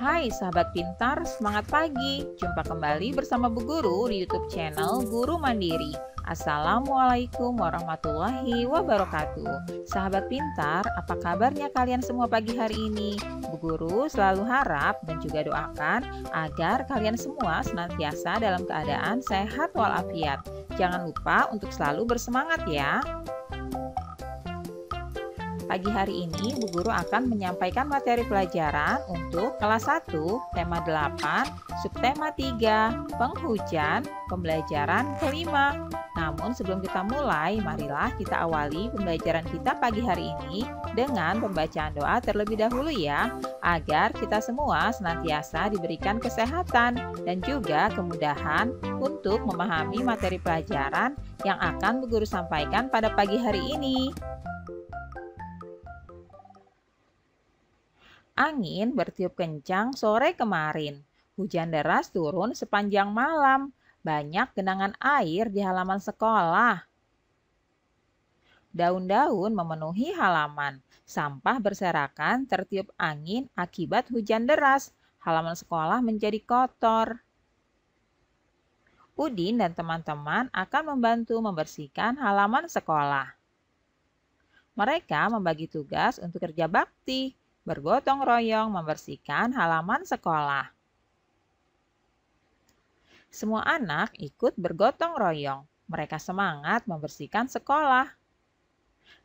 Hai sahabat pintar, semangat pagi. Jumpa kembali bersama Bu Guru di YouTube channel Guru Mandiri. Assalamualaikum warahmatullahi wabarakatuh. Sahabat pintar, apa kabarnya kalian semua pagi hari ini? Bu Guru selalu harap dan juga doakan agar kalian semua senantiasa dalam keadaan sehat walafiat. Jangan lupa untuk selalu bersemangat ya. Pagi hari ini, Bu Guru akan menyampaikan materi pelajaran untuk kelas 1, tema 8, subtema 3, penghujan, pembelajaran kelima. Namun sebelum kita mulai, marilah kita awali pembelajaran kita pagi hari ini dengan pembacaan doa terlebih dahulu ya, agar kita semua senantiasa diberikan kesehatan dan juga kemudahan untuk memahami materi pelajaran yang akan Bu Guru sampaikan pada pagi hari ini. Angin bertiup kencang sore kemarin. Hujan deras turun sepanjang malam. Banyak genangan air di halaman sekolah. Daun-daun memenuhi halaman. Sampah berserakan tertiup angin akibat hujan deras. Halaman sekolah menjadi kotor. Udin dan teman-teman akan membantu membersihkan halaman sekolah. Mereka membagi tugas untuk kerja bakti bergotong royong membersihkan halaman sekolah. Semua anak ikut bergotong royong. Mereka semangat membersihkan sekolah.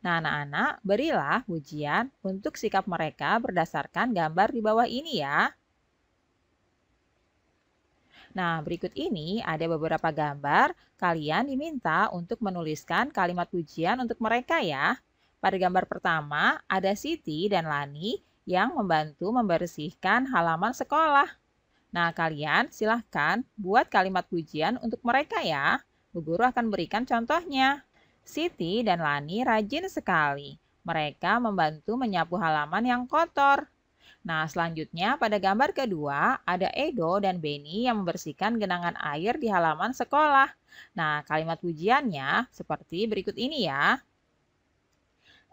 Nah, anak-anak, berilah pujian untuk sikap mereka berdasarkan gambar di bawah ini ya. Nah, berikut ini ada beberapa gambar kalian diminta untuk menuliskan kalimat pujian untuk mereka ya. Pada gambar pertama, ada Siti dan Lani yang membantu membersihkan halaman sekolah. Nah, kalian silahkan buat kalimat pujian untuk mereka ya. Bu Guru akan berikan contohnya. Siti dan Lani rajin sekali. Mereka membantu menyapu halaman yang kotor. Nah, selanjutnya pada gambar kedua ada Edo dan Beni yang membersihkan genangan air di halaman sekolah. Nah, kalimat pujiannya seperti berikut ini ya.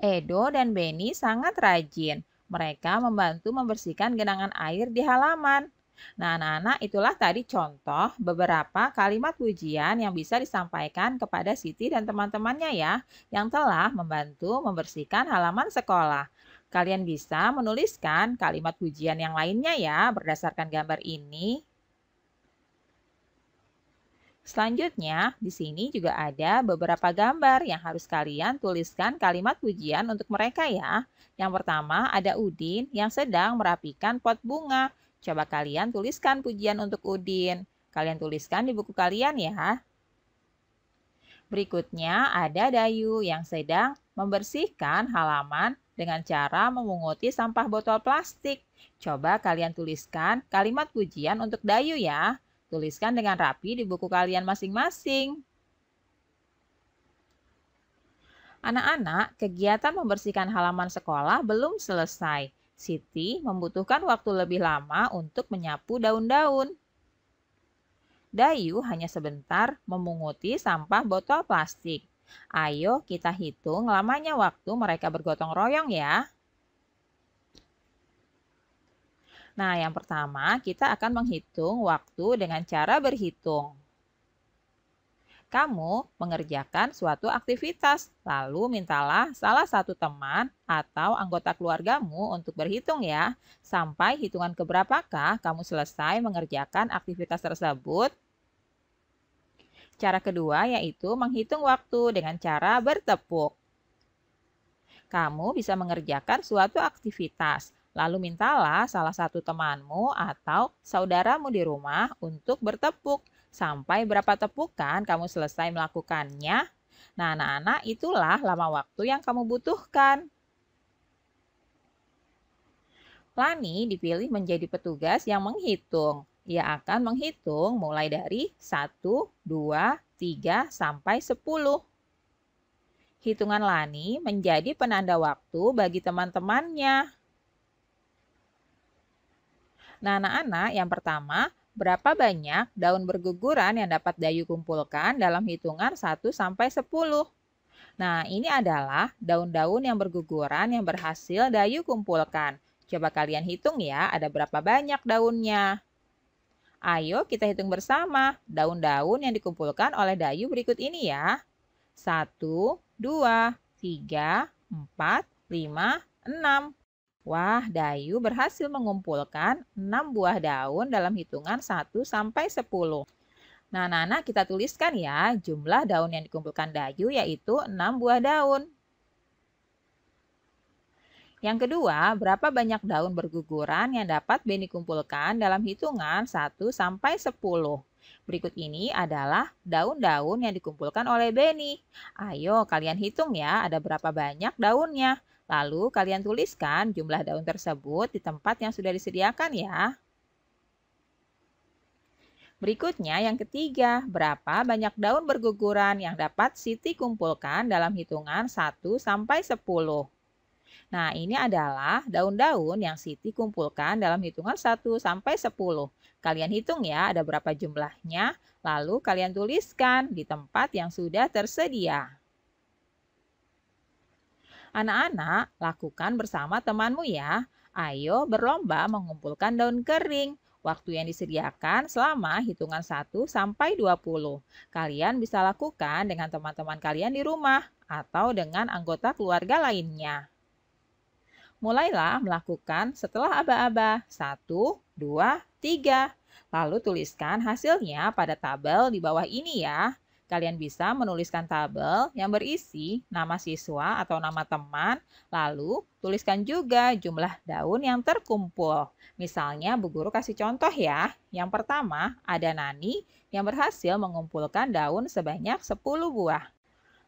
Edo dan Beni sangat rajin. Mereka membantu membersihkan genangan air di halaman. Nah, anak-anak, itulah tadi contoh beberapa kalimat pujian yang bisa disampaikan kepada Siti dan teman-temannya ya, yang telah membantu membersihkan halaman sekolah. Kalian bisa menuliskan kalimat pujian yang lainnya ya berdasarkan gambar ini. Selanjutnya, di sini juga ada beberapa gambar yang harus kalian tuliskan kalimat pujian untuk mereka ya. Yang pertama ada Udin yang sedang merapikan pot bunga. Coba kalian tuliskan pujian untuk Udin. Kalian tuliskan di buku kalian ya. Berikutnya ada Dayu yang sedang membersihkan halaman dengan cara memunguti sampah botol plastik. Coba kalian tuliskan kalimat pujian untuk Dayu ya. Tuliskan dengan rapi di buku kalian masing-masing. Anak-anak, kegiatan membersihkan halaman sekolah belum selesai. Siti membutuhkan waktu lebih lama untuk menyapu daun-daun. Dayu hanya sebentar memunguti sampah botol plastik. Ayo kita hitung lamanya waktu mereka bergotong royong ya. Nah, yang pertama kita akan menghitung waktu dengan cara berhitung. Kamu mengerjakan suatu aktivitas, lalu mintalah salah satu teman atau anggota keluargamu untuk berhitung ya, sampai hitungan keberapakah kamu selesai mengerjakan aktivitas tersebut Cara kedua yaitu menghitung waktu dengan cara bertepuk. Kamu bisa mengerjakan suatu aktivitas, Lalu mintalah salah satu temanmu atau saudaramu di rumah untuk bertepuk sampai berapa tepukan kamu selesai melakukannya. Nah, anak-anak, itulah lama waktu yang kamu butuhkan. Lani dipilih menjadi petugas yang menghitung. Ia akan menghitung mulai dari 1, 2, 3, sampai 10. Hitungan Lani menjadi penanda waktu bagi teman-temannya. Nah, anak-anak, yang pertama, berapa banyak daun berguguran yang dapat Dayu kumpulkan dalam hitungan 1 sampai 10? Nah, ini adalah daun-daun yang berguguran yang berhasil Dayu kumpulkan. Coba kalian hitung ya, ada berapa banyak daunnya. Ayo kita hitung bersama daun-daun yang dikumpulkan oleh Dayu berikut ini ya. 1, 2, 3, 4, 5, 6. Wah, Dayu berhasil mengumpulkan 6 buah daun dalam hitungan 1 sampai 10. Nah, Nana, kita tuliskan ya jumlah daun yang dikumpulkan Dayu yaitu 6 buah daun. Yang kedua, berapa banyak daun berguguran yang dapat Beni kumpulkan dalam hitungan 1 sampai 10? Berikut ini adalah daun-daun yang dikumpulkan oleh Beni. Ayo kalian hitung ya, ada berapa banyak daunnya. Lalu kalian tuliskan jumlah daun tersebut di tempat yang sudah disediakan ya. Berikutnya yang ketiga, berapa banyak daun berguguran yang dapat Siti kumpulkan dalam hitungan 1 sampai 10. Nah, ini adalah daun-daun yang Siti kumpulkan dalam hitungan 1 sampai 10. Kalian hitung ya ada berapa jumlahnya, lalu kalian tuliskan di tempat yang sudah tersedia. Anak-anak, lakukan bersama temanmu ya. Ayo berlomba mengumpulkan daun kering. Waktu yang disediakan selama hitungan 1 sampai 20. Kalian bisa lakukan dengan teman-teman kalian di rumah atau dengan anggota keluarga lainnya. Mulailah melakukan setelah aba-aba. 1, 2, 3. Lalu tuliskan hasilnya pada tabel di bawah ini ya. Kalian bisa menuliskan tabel yang berisi nama siswa atau nama teman, lalu tuliskan juga jumlah daun yang terkumpul. Misalnya Bu Guru kasih contoh ya. Yang pertama ada Nani yang berhasil mengumpulkan daun sebanyak 10 buah.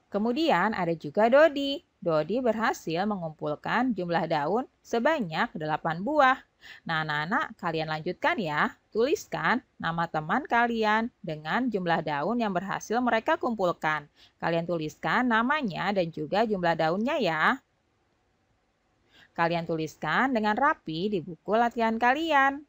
Kemudian ada juga Dodi Dodi berhasil mengumpulkan jumlah daun sebanyak 8 buah. Nah, anak-anak, kalian lanjutkan ya. Tuliskan nama teman kalian dengan jumlah daun yang berhasil mereka kumpulkan. Kalian tuliskan namanya dan juga jumlah daunnya ya. Kalian tuliskan dengan rapi di buku latihan kalian.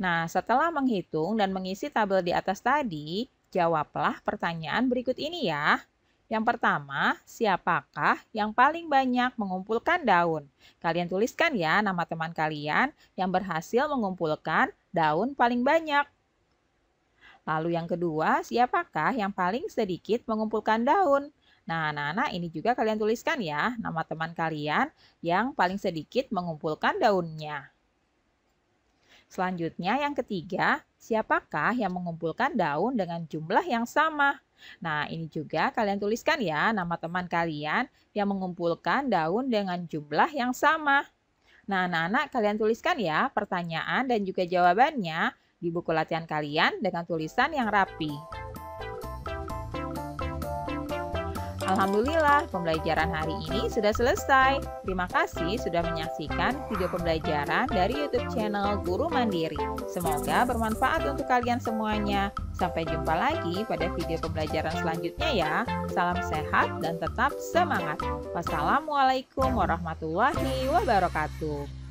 Nah, setelah menghitung dan mengisi tabel di atas tadi, jawablah pertanyaan berikut ini ya. Yang pertama, siapakah yang paling banyak mengumpulkan daun? Kalian tuliskan ya nama teman kalian yang berhasil mengumpulkan daun paling banyak. Lalu yang kedua, siapakah yang paling sedikit mengumpulkan daun? Nah, anak-anak ini juga kalian tuliskan ya nama teman kalian yang paling sedikit mengumpulkan daunnya. Selanjutnya yang ketiga, siapakah yang mengumpulkan daun dengan jumlah yang sama? Nah, ini juga kalian tuliskan ya nama teman kalian yang mengumpulkan daun dengan jumlah yang sama. Nah, anak-anak kalian tuliskan ya pertanyaan dan juga jawabannya di buku latihan kalian dengan tulisan yang rapi. Alhamdulillah, pembelajaran hari ini sudah selesai. Terima kasih sudah menyaksikan video pembelajaran dari YouTube channel Guru Mandiri. Semoga bermanfaat untuk kalian semuanya. Sampai jumpa lagi pada video pembelajaran selanjutnya ya. Salam sehat dan tetap semangat. Wassalamualaikum warahmatullahi wabarakatuh.